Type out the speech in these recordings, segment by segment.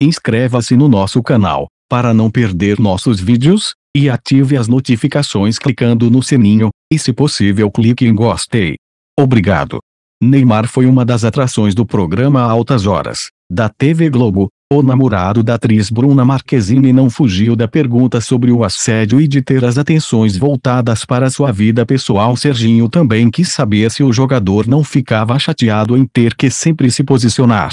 Inscreva-se no nosso canal, para não perder nossos vídeos, e ative as notificações clicando no sininho, e se possível clique em gostei. Obrigado. Neymar foi uma das atrações do programa Altas Horas, da TV Globo, o namorado da atriz Bruna Marquezine não fugiu da pergunta sobre o assédio e de ter as atenções voltadas para sua vida pessoal. Serginho também quis saber se o jogador não ficava chateado em ter que sempre se posicionar.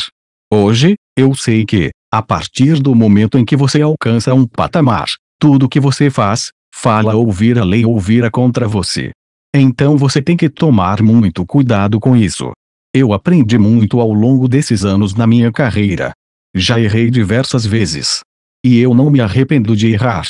Hoje, eu sei que, a partir do momento em que você alcança um patamar, tudo que você faz, fala ou vira lei ou vira contra você. Então você tem que tomar muito cuidado com isso. Eu aprendi muito ao longo desses anos na minha carreira. Já errei diversas vezes. E eu não me arrependo de errar.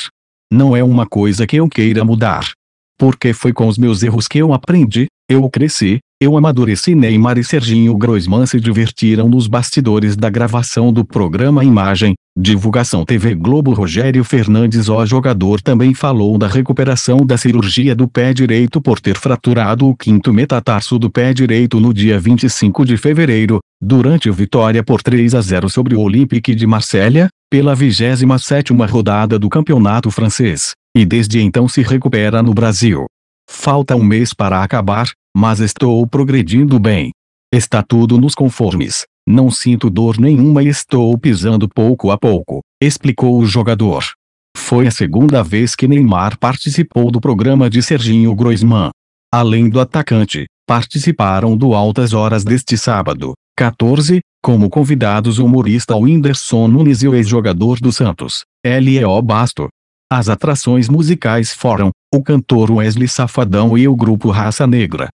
Não é uma coisa que eu queira mudar. Porque foi com os meus erros que eu aprendi, eu cresci, eu amadureci Neymar e Serginho Groisman se divertiram nos bastidores da gravação do programa Imagem, Divulgação TV Globo Rogério Fernandes O jogador também falou da recuperação da cirurgia do pé direito por ter fraturado o quinto metatarso do pé direito no dia 25 de fevereiro, durante vitória por 3 a 0 sobre o Olympique de Marselha, pela 27ª rodada do Campeonato Francês, e desde então se recupera no Brasil. Falta um mês para acabar, mas estou progredindo bem. Está tudo nos conformes. Não sinto dor nenhuma e estou pisando pouco a pouco, explicou o jogador. Foi a segunda vez que Neymar participou do programa de Serginho Groisman. Além do atacante, participaram do Altas Horas deste sábado, 14, como convidados o humorista Whindersson Nunes e o ex-jogador do Santos, L.E.O. Basto. As atrações musicais foram o cantor Wesley Safadão e o grupo Raça Negra.